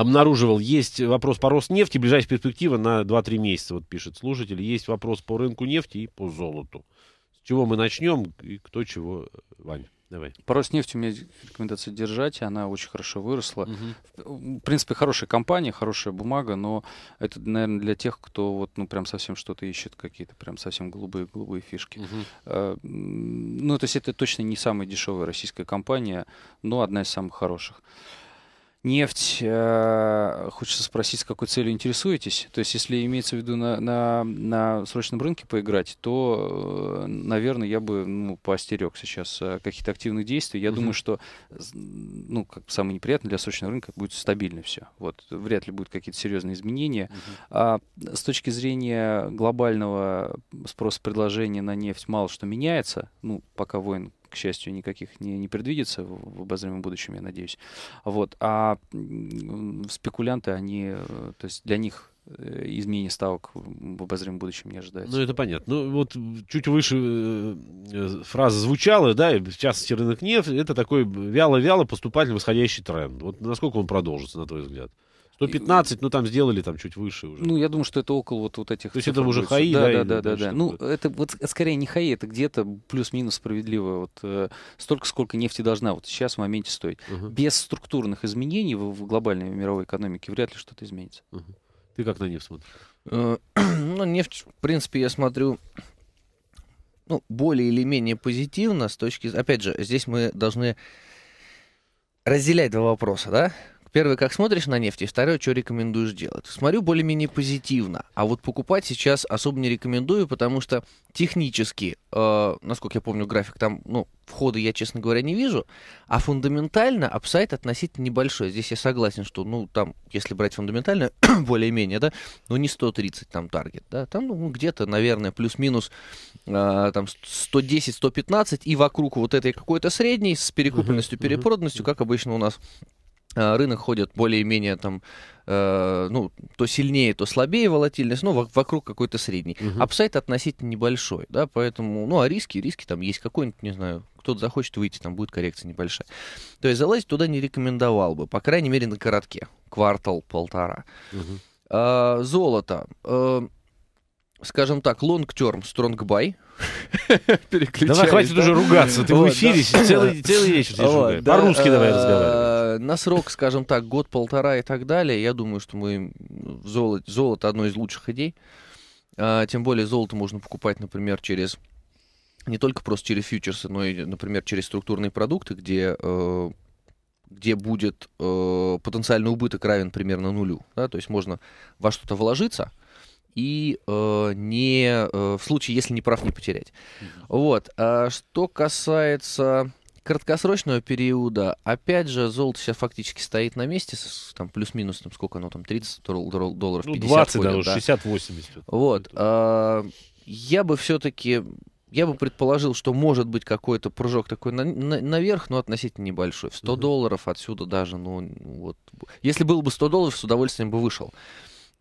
обнаруживал, есть вопрос по Роснефти, ближайшая перспектива на 2-3 месяца, вот пишет слушатель, есть вопрос по рынку нефти и по золоту. С чего мы начнем и кто чего, Ваня? Давай. По Роснефти у меня рекомендация держать, она очень хорошо выросла. Угу. В принципе, хорошая компания, хорошая бумага, но это, наверное, для тех, кто вот, ну, прям совсем что-то ищет, какие-то прям совсем голубые-голубые фишки. Угу. А, ну, то есть это точно не самая дешевая российская компания, но одна из самых хороших нефть, э, хочется спросить, с какой целью интересуетесь. То есть, если имеется в виду на, на, на срочном рынке поиграть, то, э, наверное, я бы ну, поостерег сейчас э, каких-то активных действий. Я угу. думаю, что ну, как самое неприятное для срочного рынка будет стабильно все. Вот, вряд ли будут какие-то серьезные изменения. Угу. А с точки зрения глобального спроса предложения на нефть мало что меняется. Ну, пока войн к счастью, никаких не, не предвидится в обозримом будущем, я надеюсь. Вот. А спекулянты, они, э, то есть для них э, изменение ставок в обозримом будущем не ожидается. Ну, это понятно. Ну, вот чуть выше э, фраза звучала, да, сейчас в рынок нефть, это такой вяло-вяло поступательно восходящий тренд. Вот насколько он продолжится, на твой взгляд? 115, ну там сделали там чуть выше уже. Ну, я думаю, что это около вот, вот этих... То есть это уже хаи, да? Да, да, да, да. да. Ну, это вот скорее не хаи, это где-то плюс-минус справедливо. Вот э, столько, сколько нефти должна вот сейчас в моменте стоить. Угу. Без структурных изменений в, в глобальной мировой экономике вряд ли что-то изменится. Угу. Ты как на нефть смотришь? Э, ну, нефть, в принципе, я смотрю ну, более или менее позитивно с точки... Опять же, здесь мы должны разделять два вопроса, да? Первый, как смотришь на нефть, и второе, что рекомендуешь делать. Смотрю более-менее позитивно, а вот покупать сейчас особо не рекомендую, потому что технически, э, насколько я помню, график там, ну, входа я, честно говоря, не вижу, а фундаментально апсайт относительно небольшой. Здесь я согласен, что, ну, там, если брать фундаментально, более-менее, да, ну, не 130 там таргет, да, там, ну, где-то, наверное, плюс-минус э, там 110-115 и вокруг вот этой какой-то средней с перекупленностью, перепроданностью, как обычно у нас Э, рынок ходит более-менее там, э, ну, то сильнее, то слабее волатильность, но ну, вокруг какой-то средний. Угу. Апсайт относительно небольшой, да, поэтому, ну, а риски, риски там есть какой-нибудь, не знаю, кто-то захочет выйти, там будет коррекция небольшая. То есть залазить туда не рекомендовал бы, по крайней мере, на коротке, квартал-полтора. Угу. Э, а, золото. Э, скажем так, long-term strong buy. Давай, хватит уже ругаться. Ты в эфире да. целый, целый вечер По-русски давай э, разговаривай. На срок, скажем так, год-полтора и так далее, я думаю, что мы... Ну, золото, одно из лучших идей. А, тем более золото можно покупать, например, через... Не только просто через фьючерсы, но и, например, через структурные продукты, где э, где будет э, потенциальный убыток равен примерно нулю. Да? То есть можно во что-то вложиться, и э, не э, в случае, если не прав, не потерять. Mm-hmm. Вот. А что касается краткосрочного периода, опять же, золото сейчас фактически стоит на месте, с, там плюс-минус, там сколько оно там, 30 долларов, 50 ну, 20 ходит, даже, да. 60-80. Вот. Э, я бы все-таки я бы предположил, что может быть какой-то прыжок такой на, на, наверх, но относительно небольшой. В 100 долларов отсюда даже, ну, вот. Если было бы 100 долларов, с удовольствием бы вышел.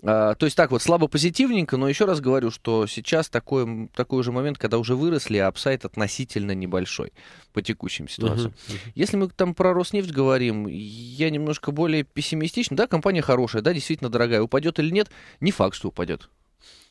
А, то есть так вот, слабо позитивненько, но еще раз говорю, что сейчас такой, такой же момент, когда уже выросли, а апсайт относительно небольшой по текущим ситуациям. Uh-huh. uh-huh. Если мы там про Роснефть говорим, я немножко более пессимистичен. Да, компания хорошая, да, действительно дорогая. Упадет или нет, не факт, что упадет.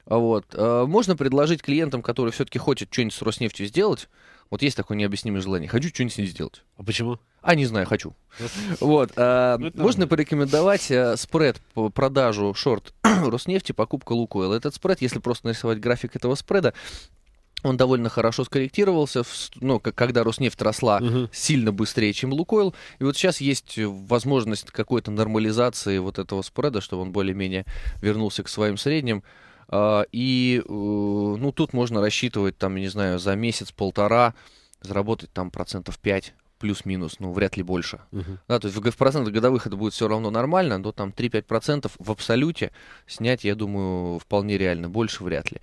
Вот. Э, можно предложить клиентам, которые все-таки хотят что-нибудь с Роснефтью сделать, вот есть такое необъяснимое желание. Хочу что-нибудь с ней сделать. А почему? А, не знаю, хочу. Вот. Э, ну, можно порекомендовать э, спред по продажу шорт Роснефти, покупка Лукойл. Этот спред, если просто нарисовать график этого спреда, он довольно хорошо скорректировался, ну, когда Роснефть росла угу. сильно быстрее, чем Лукойл. И вот сейчас есть возможность какой-то нормализации вот этого спреда, чтобы он более-менее вернулся к своим средним. А, и э, ну, тут можно рассчитывать, там, я не знаю, за месяц-полтора заработать там процентов 5 плюс-минус, ну, вряд ли больше. Uh-huh. Да, то есть в процентах годовых это будет все равно нормально, но там 3-5% в абсолюте снять, я думаю, вполне реально, больше вряд ли.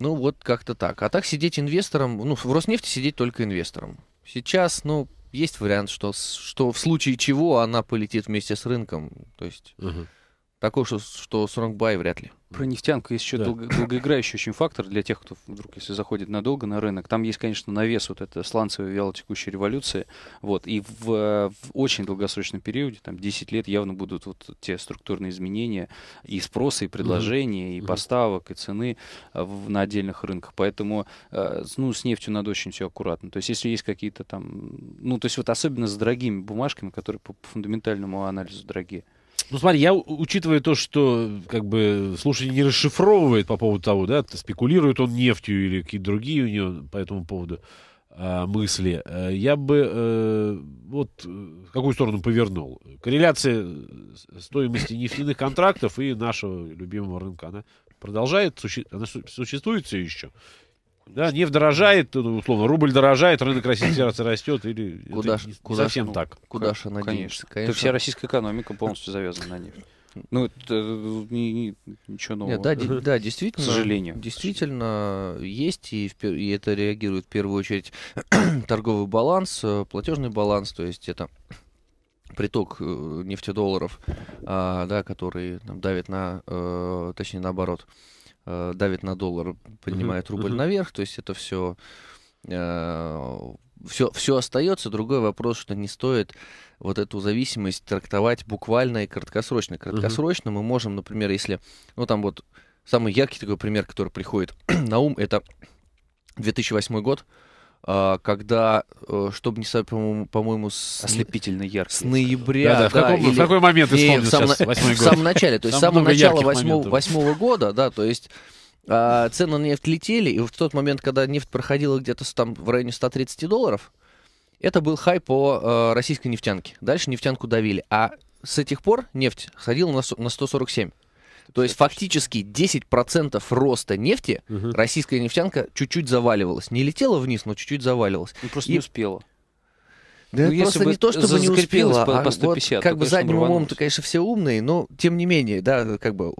Ну, вот как-то так. А так сидеть инвестором, ну, в Роснефти сидеть только инвестором. Сейчас, ну, есть вариант, что, что в случае чего она полетит вместе с рынком. То есть... Uh-huh. Такое, что, что Сонгбай вряд ли. Про нефтянку есть еще да. долго, долгоиграющий очень фактор для тех, кто вдруг, если заходит надолго на рынок. Там есть, конечно, навес вот этой сланцевой вялотекущей революции. Вот. И в, в очень долгосрочном периоде, там 10 лет, явно будут вот те структурные изменения и спроса, и предложения, mm-hmm. и поставок, и цены э, в, на отдельных рынках. Поэтому э, ну, с нефтью надо очень все аккуратно. То есть если есть какие-то там... Ну, то есть вот особенно с дорогими бумажками, которые по фундаментальному анализу дорогие. Ну, смотри, я учитывая то, что как бы слушатель не расшифровывает по поводу того, да, спекулирует он нефтью или какие-то другие у него по этому поводу э, мысли, э, я бы э, вот э, в какую сторону повернул. Корреляция стоимости нефтяных контрактов и нашего любимого рынка, она продолжает, суще... она существует все еще? Да, нефть дорожает, условно, рубль дорожает, рынок Российской Федерации растет, или куда это ж, не, куда совсем ж, так. Куда же она конечно, конечно. Это вся российская экономика полностью завязана на нефть. Ну, это, не, э, не, ничего нового. Нет, да, ди- да, действительно. К сожалению. Действительно, есть, и, в, и это реагирует в первую очередь торговый баланс, э, платежный баланс, то есть это приток э, нефтедолларов, а, да, который там, давит на, э, точнее, наоборот, э, давит на доллар, поднимает uh-huh. рубль uh-huh. наверх, то есть это все... Э, все, все остается. Другой вопрос, что не стоит вот эту зависимость трактовать буквально и краткосрочно. Краткосрочно uh-huh. мы можем, например, если, ну там вот самый яркий такой пример, который приходит на ум, это 2008 год. А, когда, э, чтобы не соврать, по-моему, по-моему с... Ослепительно яркий. С ноября. Да, да, в, каком, или... в какой момент ты в самом, сейчас, в самом начале, то есть с самого начала восьмого года, да, то есть а, цены на нефть летели, и в тот момент, когда нефть проходила где-то там в районе 130 долларов, это был хай по э, российской нефтянке. Дальше нефтянку давили. А с этих пор нефть ходила на, на 147. То есть фактически 10% роста нефти угу. российская нефтянка чуть-чуть заваливалась. Не летела вниз, но чуть-чуть заваливалась. Ну, просто и... не успела. Да ну, просто не то, чтобы не успела, по, а по 150, а вот, как бы задним умом-то, конечно, все умные, но тем не менее, да, как бы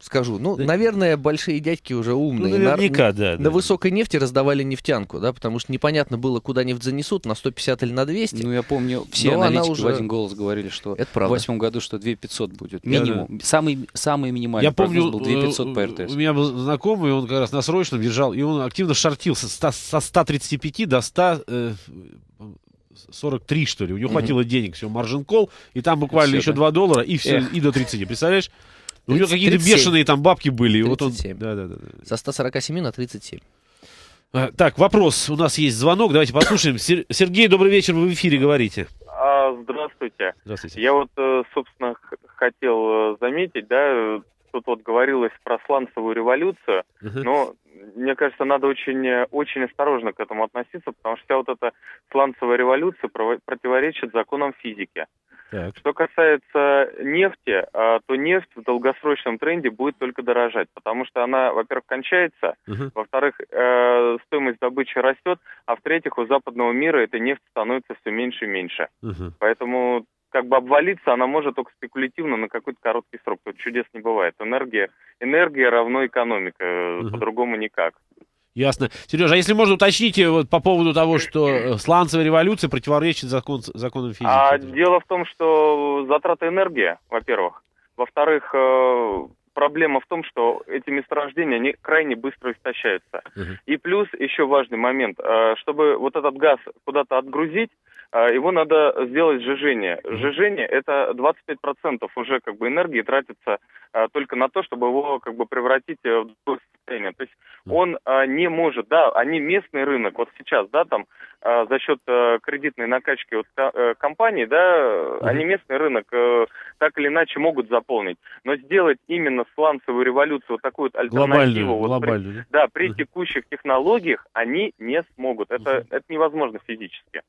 скажу. Ну, да. наверное, большие дядьки уже умные. Ну, наверняка, на, да. На да. высокой нефти раздавали нефтянку, да, потому что непонятно было, куда нефть занесут, на 150 или на 200. Ну, я помню, все Но аналитики уже... в один голос говорили, что Это правда. в восьмом году, что 2500 будет. Минимум. Я, самый, самый минимальный я помню, был 2500 э, по РТС. У меня был знакомый, он как раз на срочном держал, и он активно шортил со, 135 до 100... Э, 43, что ли. У него угу. хватило денег, все, маржин кол, и там буквально все, еще да. 2 доллара, и все, Эх. и до 30. Представляешь? Ну, у него какие-то бешеные там бабки были. 37. Вот он... да, да, да. Со 147 на 37. А, так, вопрос. У нас есть звонок. Давайте послушаем. Сергей, добрый вечер. Вы в эфире говорите. А, здравствуйте. Здравствуйте. Я вот, э, собственно, хотел э, заметить, да, тут вот говорилось про сланцевую революцию, uh-huh. но мне кажется, надо очень, э, очень осторожно к этому относиться, потому что вся вот эта сланцевая революция противоречит законам физики. Так. Что касается нефти, а, то нефть в долгосрочном тренде будет только дорожать, потому что она, во-первых, кончается, угу. во-вторых, э, стоимость добычи растет, а в-третьих, у западного мира эта нефть становится все меньше и меньше. Угу. Поэтому как бы обвалиться она может только спекулятивно на какой-то короткий срок. Тут чудес не бывает. Энергия, энергия равно экономика, угу. по-другому никак. Ясно. Сережа, а если можно, уточните э, вот по поводу того, что э, сланцевая революция противоречит закон, законам физики. А, дело в том, что затраты энергии, во-первых. Во-вторых, э, проблема в том, что эти месторождения, они крайне быстро истощаются. Угу. И плюс еще важный момент, чтобы вот этот газ куда-то отгрузить, а, его надо сделать жжение. Жжение – это 25% уже как бы энергии тратится а, только на то, чтобы его как бы превратить э, в другое состояние. То есть он а, не может, да, они местный рынок, вот сейчас, да, там за счет э, кредитной накачки вот э, компаний, да, они местный рынок так или иначе могут заполнить. Но сделать именно сланцевую революцию, вот такую вот альтернативу, глобальную, вот глобальную, при, да, при текущих технологиях они не смогут. Это, это невозможно физически.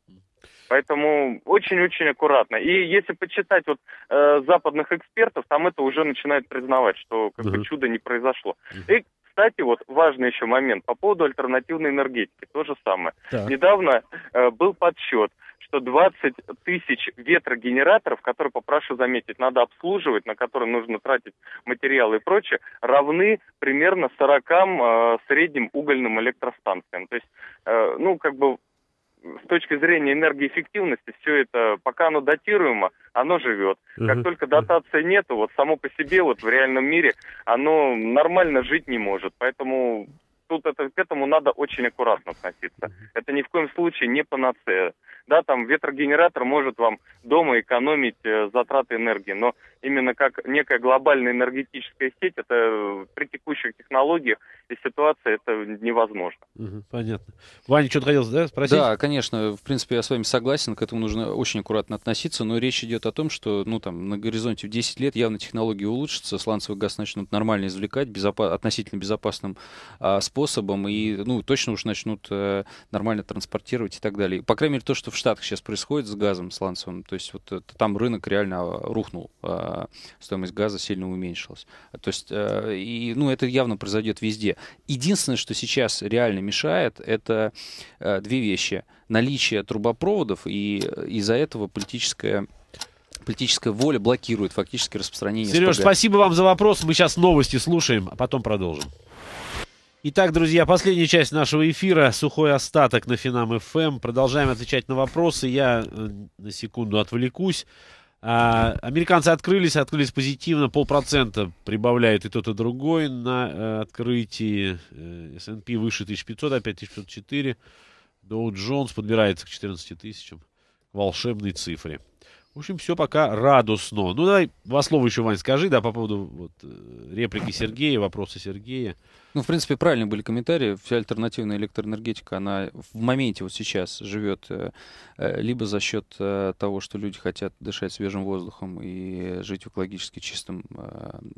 Поэтому очень-очень аккуратно. И если почитать вот э, западных экспертов, там это уже начинают признавать, что как uh бы чудо не произошло. И, кстати, вот важный еще момент по поводу альтернативной энергетики. То же самое. Так. Недавно э, был подсчет, что 20 тысяч ветрогенераторов, которые, попрошу заметить, надо обслуживать, на которые нужно тратить материалы и прочее, равны примерно 40 э, средним угольным электростанциям. То есть, э, ну, как бы с точки зрения энергоэффективности все это, пока оно датируемо, оно живет. Угу. Как только дотации нету, вот само по себе вот в реальном мире оно нормально жить не может. Поэтому тут это, к этому надо очень аккуратно относиться. Это ни в коем случае не панацея. Да, там ветрогенератор может вам дома экономить э, затраты энергии, но именно как некая глобальная энергетическая сеть, это при текущих технологиях и ситуации это невозможно. Угу, понятно. Ваня, что-то хотел да, спросить? Да, конечно. В принципе, я с вами согласен. К этому нужно очень аккуратно относиться. Но речь идет о том, что ну, там, на горизонте в 10 лет явно технологии улучшатся, сланцевый газ начнут нормально извлекать безопа- относительно безопасным а, способом и ну, точно уж начнут а, нормально транспортировать и так далее. По крайней мере, то, что в Штатах сейчас происходит с газом сланцевым, то есть вот это, там рынок реально а, рухнул. А, а, стоимость газа сильно уменьшилась. То есть, э, и, ну, это явно произойдет везде. Единственное, что сейчас реально мешает, это э, две вещи. Наличие трубопроводов и э, из-за этого политическая политическая воля блокирует фактически распространение Сереж, СПГ. спасибо вам за вопрос. Мы сейчас новости слушаем, а потом продолжим. Итак, друзья, последняя часть нашего эфира. Сухой остаток на Финам ФМ. Эм. Продолжаем отвечать на вопросы. Я на секунду отвлекусь. А, американцы открылись, открылись позитивно, полпроцента прибавляет и тот, и другой на э, открытии. S&P э, выше 1500, опять 1504. Доу Джонс подбирается к 14 тысячам. К волшебной цифре. В общем, все пока радостно. Ну, давай два слова еще, Вань, скажи, да, по поводу вот, э, реплики Сергея, вопроса Сергея. Ну, в принципе, правильно были комментарии. Вся альтернативная электроэнергетика, она в моменте вот сейчас живет э, э, либо за счет э, того, что люди хотят дышать свежим воздухом и жить в экологически чистом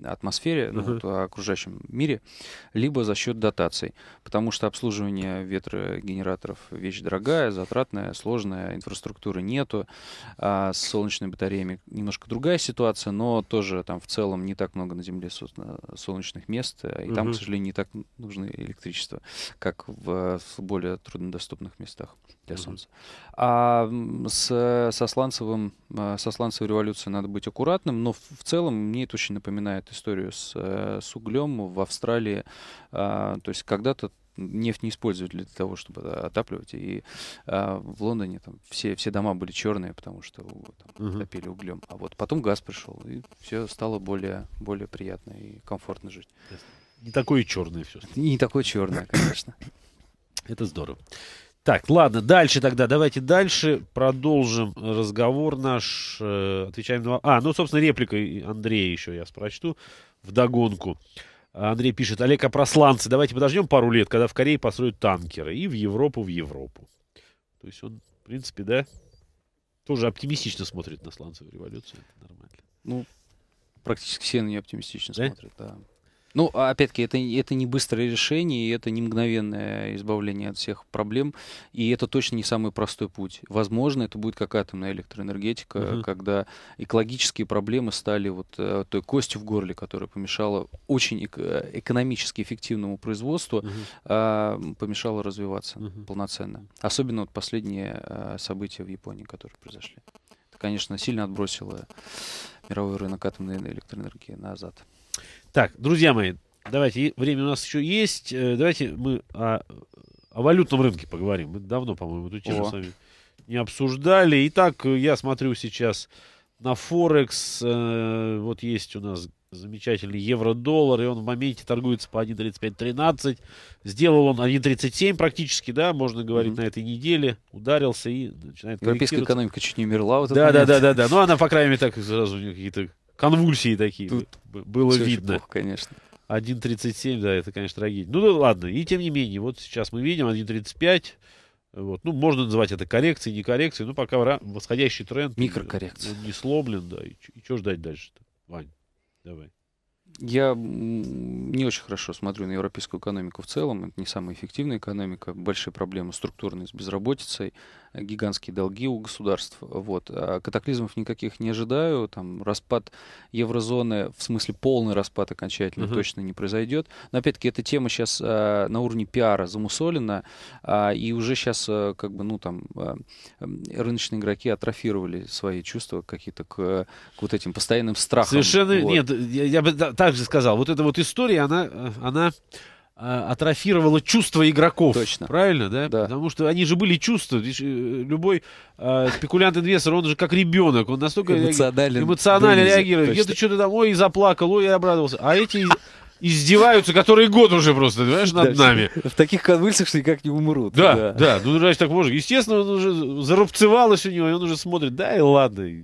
атмосфере, uh-huh. ну, вот, а, окружающем мире, либо за счет дотаций. Потому что обслуживание ветрогенераторов вещь дорогая, затратная, сложная, инфраструктуры нету. А с солнечными батареями немножко другая ситуация, но тоже там в целом не так много на Земле солнечных мест, и uh-huh. там, к сожалению, не так так нужно электричество, как в, в э, более труднодоступных местах для Солнца. А с, со, сланцевым, э, со сланцевой революцией надо быть аккуратным, но в, в целом мне это очень напоминает историю с, э, с углем в Австралии. А, то есть когда-то нефть не использовали для того, чтобы отапливать. И а, в Лондоне там все, все дома были черные, потому что там, угу. топили углем. А вот потом газ пришел, и все стало более, более приятно и комфортно жить. Ясно. Не такое черное все. И не такое черное, конечно. Это здорово. Так, ладно, дальше тогда, давайте дальше продолжим разговор наш, э, отвечаем на... А, ну, собственно, реплика Андрея еще я в догонку Андрей пишет, Олег, а сланцы давайте подождем пару лет, когда в Корее построят танкеры, и в Европу, в Европу. То есть он, в принципе, да, тоже оптимистично смотрит на сланцевую революцию, это нормально. Ну, практически все на нее оптимистично да? смотрят, да. Ну, а опять-таки, это, это не быстрое решение, это не мгновенное избавление от всех проблем, и это точно не самый простой путь. Возможно, это будет как атомная электроэнергетика, угу. когда экологические проблемы стали вот э, той костью в горле, которая помешала очень эко э, экономически эффективному производству, угу. Uh помешала развиваться угу. полноценно. Особенно вот последние а, события в Японии, которые произошли. Это, конечно, сильно отбросило мировой рынок атомной электроэнергии назад. Так, друзья мои, давайте, время у нас еще есть. Э, давайте мы о, о валютном рынке поговорим. Мы давно, по-моему, эту тему с вами не обсуждали. Итак, э, я смотрю сейчас на Форекс. Э, вот есть у нас замечательный евро-доллар, и он в моменте торгуется по 1.3513. Сделал он 1.37 практически, да, можно говорить, mm-hmm. на этой неделе. Ударился и начинает Европейская экономика чуть не умерла. Вот да, да, да, да, да. Ну, она, по крайней мере, так сразу какие-то конвульсии такие Тут было видно. Плохо, конечно. 1.37, да, это, конечно, трагедия. Ну да ладно, и тем не менее, вот сейчас мы видим 1.35. Вот. Ну, можно называть это коррекцией, не коррекцией, но пока восходящий тренд. Микрокоррекция. Он не сломлен, да. И, и что ждать дальше-то, Вань? Давай. Я не очень хорошо смотрю на европейскую экономику в целом. Это не самая эффективная экономика. Большие проблемы структурные с безработицей, гигантские долги у государств. Вот. А катаклизмов никаких не ожидаю. Там распад еврозоны, в смысле полный распад окончательно угу. точно не произойдет. Но опять-таки эта тема сейчас а, на уровне пиара замусолена. А, и уже сейчас а, как бы, ну, там, а, рыночные игроки атрофировали свои чувства какие-то к, к вот этим постоянным страхам. Совершенно вот. нет. Я, я бы так также сказал, вот эта вот история, она, э, она э, атрофировала чувства игроков. Точно. Правильно, да? да? Потому что они же были чувства. Э, любой э, спекулянт-инвестор, он же как ребенок, он настолько эмоционально, реагирует, эмоционально реагирует. Где-то что-то там, ой, заплакал, ой, я обрадовался. А эти издеваются, которые год уже просто, понимаешь, над нами. В таких конвульсиях, что никак не умрут. Да, да. Ну, значит, так можно. Естественно, он уже зарубцевалось у него, и он уже смотрит, да и ладно,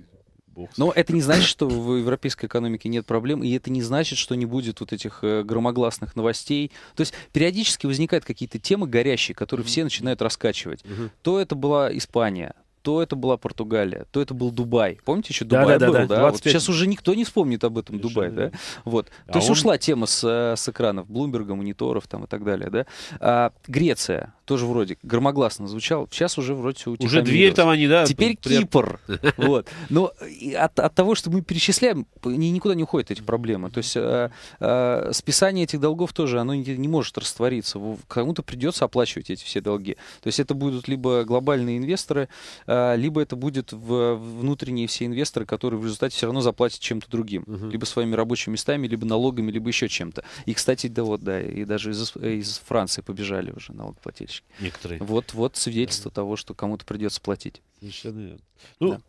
бог. Но это не значит, что в европейской экономике нет проблем, и это не значит, что не будет вот этих э, громогласных новостей. То есть периодически возникают какие-то темы горящие, которые все начинают раскачивать. То это была Испания, то это была Португалия, то это был Дубай. Помните, еще Дубай да, был, да? да, да? 25... Вот сейчас уже никто не вспомнит об этом Дубай, да? Вот. А то есть ушла тема с, э, с экранов Блумберга, мониторов там и так далее, да? А, Греция тоже вроде громогласно звучал. Сейчас уже вроде все Уже дверь там они, да? Теперь при... Кипр. Вот. Но от, от того, что мы перечисляем, ни никуда не уходят эти проблемы. То есть а, а, списание этих долгов тоже, оно не, не может раствориться. Кому-то придется оплачивать эти все долги. То есть это будут либо глобальные инвесторы, а, а, либо это будет в внутренние все инвесторы, которые в результате все равно заплатят чем-то другим, Uh -huh. либо своими рабочими местами, либо налогами, либо еще чем-то. И, кстати, да вот, да, и даже из, из Франции побежали уже налогоплательщики. Некоторые. Вот, вот свидетельство да. того, что кому-то придется платить. Совершенно верно. Ну, да.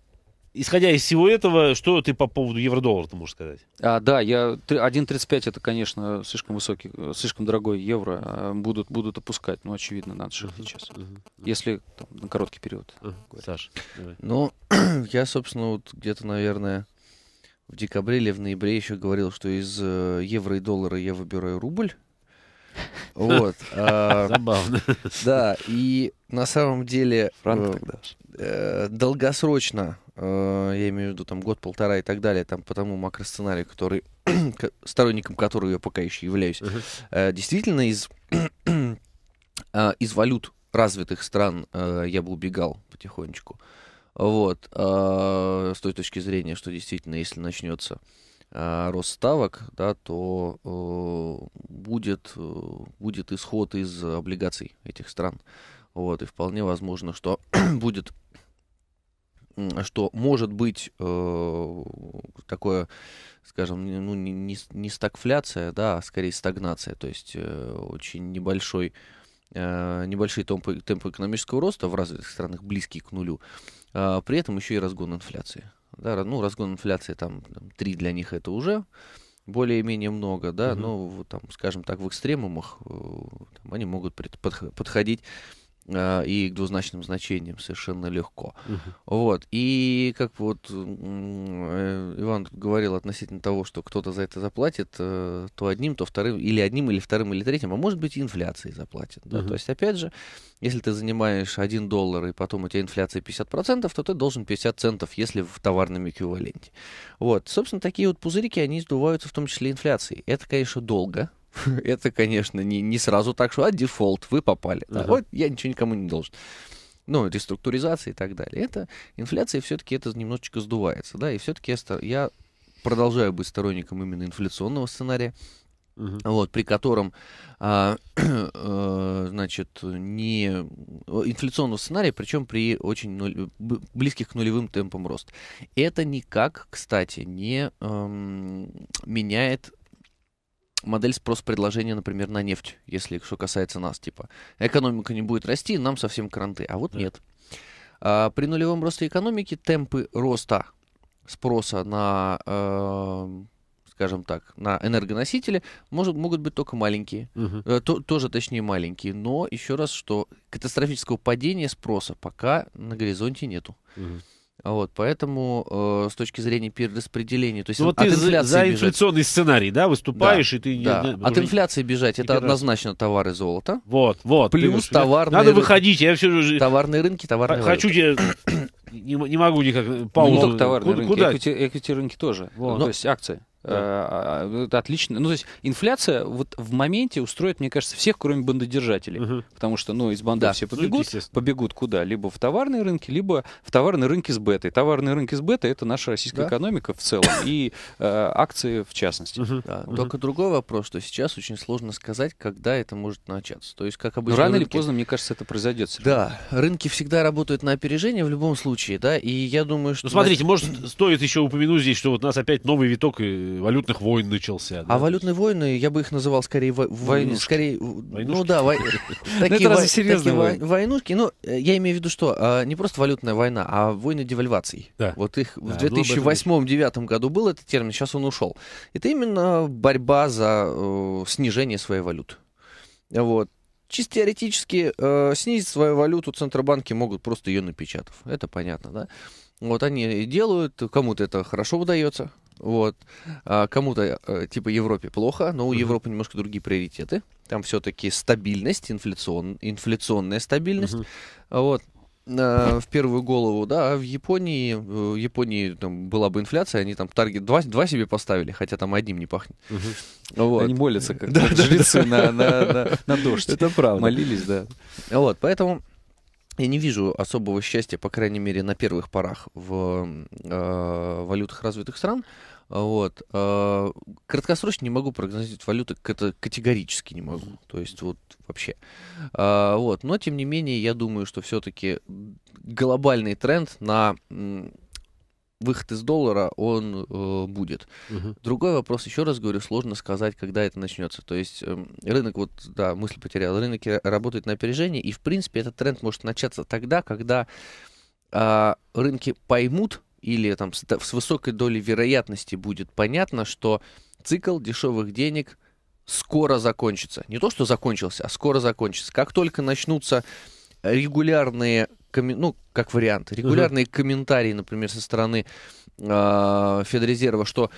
Исходя из всего этого, что ты по поводу евро-доллара ты можешь сказать? А, да, я 1.35 это, конечно, слишком высокий, э, слишком дорогой евро. А будут, будут опускать, ну, очевидно, надо же сейчас. Если там, на короткий период. Саш, Ну, я, собственно, вот где-то, наверное, в декабре или в ноябре еще говорил, что из э, евро и доллара я выбираю рубль. Вот. А, Забавно. Да, и на самом деле э, долгосрочно Э, я имею в виду там год-полтора и так далее, там по тому макросценарию, который сторонником которого я пока еще являюсь, uh-huh. действительно из э, из валют развитых стран я бы убегал потихонечку. Вот с той точки зрения, что действительно, если начнется рост ставок, да, то будет будет исход из облигаций этих стран. Вот и вполне возможно, что будет что может быть э, такое, скажем, ну, не, не, стагфляция, да, а скорее стагнация, то есть э, очень небольшой, э, небольшие темпы, темпы экономического роста в развитых странах близкие к нулю, э, при этом еще и разгон инфляции. Да, ну, разгон инфляции там, там 3 для них это уже более-менее много, да, угу. но там, скажем так, в экстремумах э, там, они могут подходить Э, и к двузначным значениям совершенно легко. Угу. Вот. И как вот э, Иван говорил относительно того, что кто-то за это заплатит, э, то одним, то вторым, или одним, или вторым, или третьим, а может быть и инфляцией заплатит. Да? Угу. То есть, опять же, если ты занимаешь 1 доллар, и потом у тебя инфляция 50%, то ты должен 50 центов, если в товарном эквиваленте. Вот. Собственно, такие вот пузырики, они сдуваются в том числе инфляцией. Это, конечно, долго, это, конечно, не, не сразу так, что, а дефолт, вы попали. Да, вот я ничего никому не должен. Ну, реструктуризация и так далее. Это инфляция все-таки это немножечко сдувается, да, и все-таки я, я продолжаю быть сторонником именно инфляционного сценария, uh Вот, при котором, а, э, значит, не инфляционного сценария, причем при очень нуль, близких к нулевым темпам роста. Это никак, кстати, не эм, меняет модель спрос-предложения, например, на нефть, если что касается нас, типа, экономика не будет расти, нам совсем кранты, а вот да. нет. А, при нулевом росте экономики темпы роста спроса на, э, скажем так, на энергоносители может, могут быть только маленькие, угу. э, то, тоже, точнее, маленькие, но еще раз, что катастрофического падения спроса пока на горизонте нету. Угу. Вот, поэтому э, с точки зрения перераспределения, то есть ну, вот от ты инфляции за, за инфляционный бежать. сценарий, да, выступаешь да, и ты да. не, от инфляции бежать, это раз. однозначно товары золота. Вот, вот. Плюс товарные. Надо рынки. выходить, я все товарные рынки, товарные. Хочу тебе не, не могу никак э, паузу. Ну, не только товарные куда, рынки, куда? Эквити, эквити рынки тоже, вот. ну, то есть акции. Да. Э, а, отлично. Ну, то есть инфляция вот в моменте устроит, мне кажется, всех, кроме бандодержателей. Угу. Потому что, ну, из банды да. все ну, побегут. Ну, побегут куда? Либо в товарные рынки, либо в товарные рынки с бетой. Товарные рынки с бетой — это наша российская да? экономика в целом и э, акции в частности. Угу. Да. Угу. Только другой вопрос, что сейчас очень сложно сказать, когда это может начаться. То есть, как ну, обычно... Но рано рынки... или поздно, мне кажется, это произойдет. Да. Рынки всегда работают на опережение в любом случае, да, и я думаю, ну, что... Ну, смотрите, может, стоит еще упомянуть здесь, что вот у нас опять новый виток э, валютных войн начался. А да? А валютные войны, я бы их называл скорее во... войнушки. Скорее... Ну ну, войнушки. Ну да, вой... такие, это разве серьезные войны? войнушки. Ну, я имею в виду, что а, не просто валютная война, а войны девальваций. Да. Вот их в 2008-2009 году был этот термин, сейчас он ушел. Это именно борьба за э, снижение своей валюты. Вот чисто теоретически э, снизить свою валюту центробанки могут просто ее напечатав. Это понятно, да? Вот они делают, кому-то это хорошо удается, вот. А кому-то, э, типа Европе, плохо, но у Европы немножко другие приоритеты. Там все-таки стабильность, инфляцион, инфляционная стабильность. Угу. Вот а, в первую голову, да, а в Японии, э, в Японии там была бы инфляция, они там таргет 2, 2 себе поставили, хотя там одним не пахнет. Угу. Вот. Они молятся, как, да, как да, жрецы да. На, на, на, на дождь. Это правда. Молились, да. Вот, поэтому я не вижу особого счастья, по крайней мере, на первых порах в э, валютах развитых стран. Вот. А, краткосрочно не могу прогнозировать валюты, это категорически не могу. То есть вот вообще. А, вот. Но тем не менее, я думаю, что все-таки глобальный тренд на выход из доллара, он э, будет. Угу. Другой вопрос, еще раз говорю, сложно сказать, когда это начнется. То есть э, рынок, вот, да, мысль потерял, рынок работает на опережение, и, в принципе, этот тренд может начаться тогда, когда э, рынки поймут, или там с, высокой долей вероятности будет понятно, что цикл дешевых денег скоро закончится. Не то, что закончился, а скоро закончится. Как только начнутся регулярные, ну, как вариант, регулярные угу. комментарии, например, со стороны э, Федрезерва, что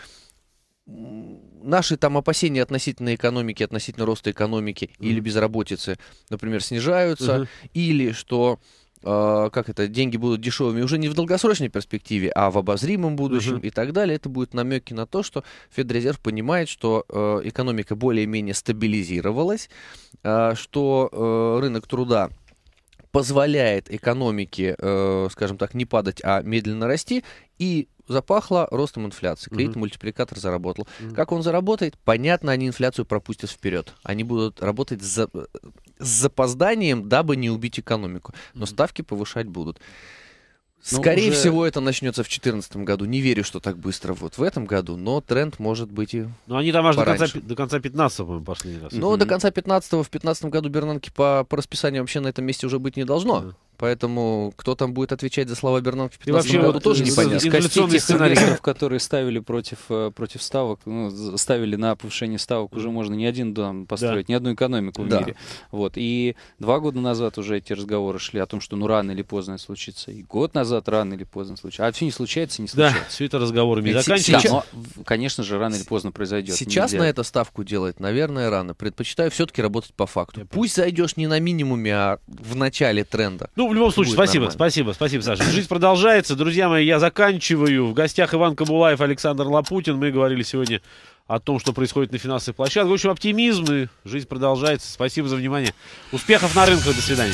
наши там опасения относительно экономики, относительно роста экономики mm. или безработицы, например, снижаются, mm или что а, как это, деньги будут дешевыми уже не в долгосрочной перспективе, а в обозримом будущем угу. и так далее, это будет намеки на то, что Федрезерв понимает, что э, экономика более-менее стабилизировалась, э, что э, рынок труда позволяет экономике, э, скажем так, не падать, а медленно расти, и запахло ростом инфляции. Кредит-мультипликатор mm-hmm. заработал. Mm-hmm. Как он заработает? Понятно, они инфляцию пропустят вперед. Они будут работать за, с запозданием, дабы не убить экономику. Но ставки повышать будут. Ну, Скорее уже... всего, это начнется в 2014 году. Не верю, что так быстро вот в этом году, но тренд может быть и. Ну, они там аж пораньше. до конца, до конца 15 по-моему, пошли. Раз. Ну, mm-hmm. до конца 15 в 15 году Бернанки по, по расписанию вообще на этом месте уже быть не должно. mm Поэтому кто там будет отвечать за слова Бернанки в 2015 году, вот тоже непонятно. Инфляционные которые ставили против, э, против ставок, ну, ставили на повышение ставок, уже можно ни один дом построить, да. ни одну экономику да. в мире. Вот. И два года назад уже эти разговоры шли о том, что ну рано или поздно это случится. И год назад рано или поздно случится. А все не случается, не случается. Да, все это разговорами Ведь заканчивается. Сейчас... Но, конечно же, рано или поздно произойдет. Сейчас Нельзя. на это ставку делать, наверное, рано. Предпочитаю все-таки работать по факту. Я Пусть зайдешь не на минимуме, а в начале тренда. Ну, в любом случае, спасибо, нормально. спасибо, спасибо, Саша. Жизнь продолжается. Друзья мои, я заканчиваю. В гостях Иван Кабулаев, Александр Лапутин. Мы говорили сегодня о том, что происходит на финансовой площадке. В общем, оптимизм и жизнь продолжается. Спасибо за внимание. Успехов на рынках. До свидания.